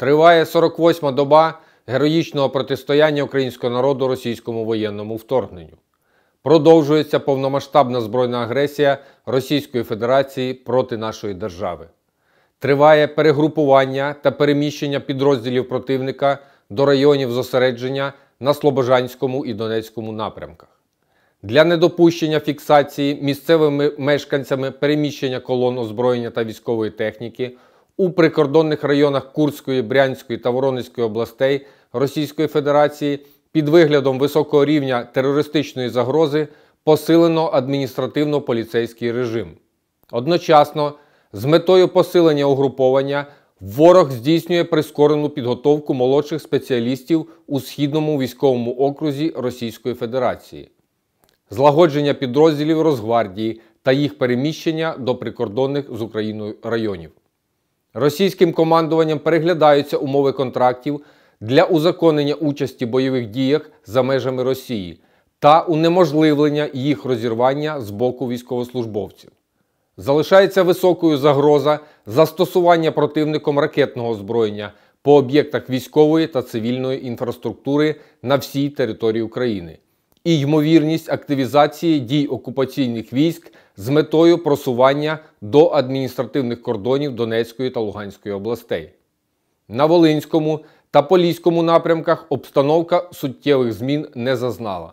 Триває 48-ма доба героїчного протистояння українського народу російському воєнному вторгненню. Продовжується повномасштабна збройна агресія Російської Федерації проти нашої держави. Триває перегрупування та переміщення підрозділів противника до районів зосередження на Слобожанському і Донецькому напрямках. Для недопущення фіксації місцевими мешканцями переміщення колон озброєння та військової техніки у прикордонних районах Курської, Брянської та Воронезької областей Російської Федерації під виглядом високого рівня терористичної загрози посилено адміністративно-поліцейський режим. Одночасно, з метою посилення угруповання ворог здійснює прискорену підготовку молодших спеціалістів у східному військовому окрузі Російської Федерації, злагодження підрозділів Росгвардії та їх переміщення до прикордонних з Україною районів. Російським командуванням переглядаються умови контрактів для узаконення участі в бойових діях за межами Росії та унеможливлення їх розірвання з боку військовослужбовців. Залишається високою загроза застосування противником ракетного озброєння по об'єктах військової та цивільної інфраструктури на всій території України і ймовірність активізації дій окупаційних військ з метою просування до адміністративних кордонів Донецької та Луганської областей. На Волинському та Поліському напрямках обстановка суттєвих змін не зазнала.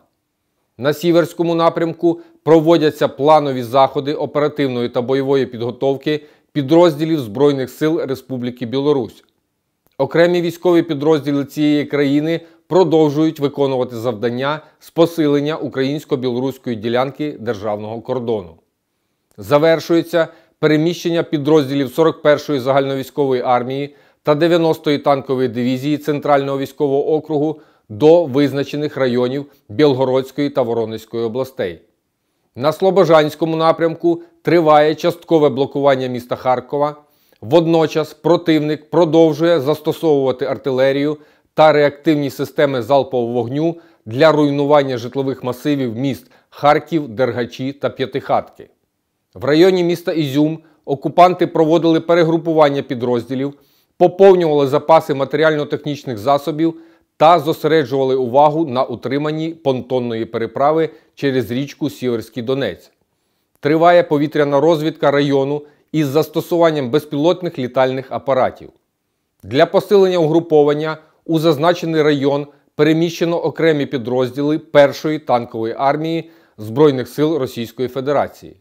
На Сіверському напрямку проводяться планові заходи оперативної та бойової підготовки підрозділів Збройних сил Республіки Білорусь. Окремі військові підрозділи цієї країни продовжують виконувати завдання з посилення українсько-білоруської ділянки державного кордону. Завершується переміщення підрозділів 41-ї загальновійськової армії та 90-ї танкової дивізії Центрального військового округу до визначених районів Білгородської та Воронезької областей. На Слобожанському напрямку триває часткове блокування міста Харкова. Водночас противник продовжує застосовувати артилерію та реактивні системи залпового вогню для руйнування житлових масивів міст Харків, Дергачі та П'ятихатки. В районі міста Ізюм окупанти проводили перегрупування підрозділів, поповнювали запаси матеріально-технічних засобів та зосереджували увагу на утриманні понтонної переправи через річку Сіверський Донець. Триває повітряна розвідка району із застосуванням безпілотних літальних апаратів. Для посилення угруповання у зазначений район переміщено окремі підрозділи Першої танкової армії Збройних сил Російської Федерації.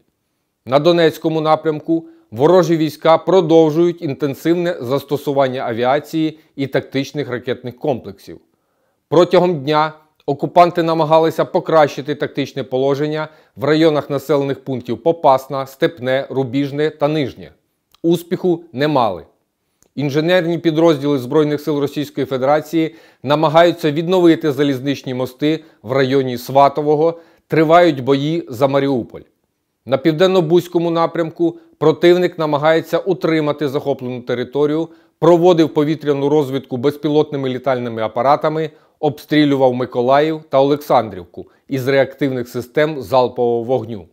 На Донецькому напрямку ворожі війська продовжують інтенсивне застосування авіації і тактичних ракетних комплексів. Протягом дня окупанти намагалися покращити тактичне положення в районах населених пунктів Попасна, Степне, Рубіжне та Нижнє. Успіху не мали. Інженерні підрозділи Збройних сил Російської Федерації намагаються відновити залізничні мости в районі Сватового, тривають бої за Маріуполь. На південно-бузькому напрямку противник намагається утримати захоплену територію, проводив повітряну розвідку безпілотними літальними апаратами, обстрілював Миколаїв та Олександрівку із реактивних систем залпового вогню.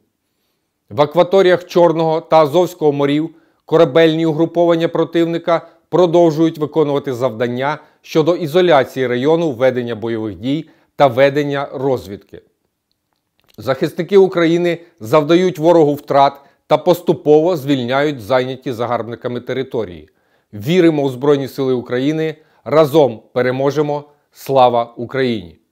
В акваторіях Чорного та Азовського морів корабельні угруповання противника продовжують виконувати завдання щодо ізоляції району ведення бойових дій та ведення розвідки. Захисники України завдають ворогу втрат та поступово звільняють зайняті загарбниками території. Віримо у Збройні Сили України. Разом переможемо! Слава Україні!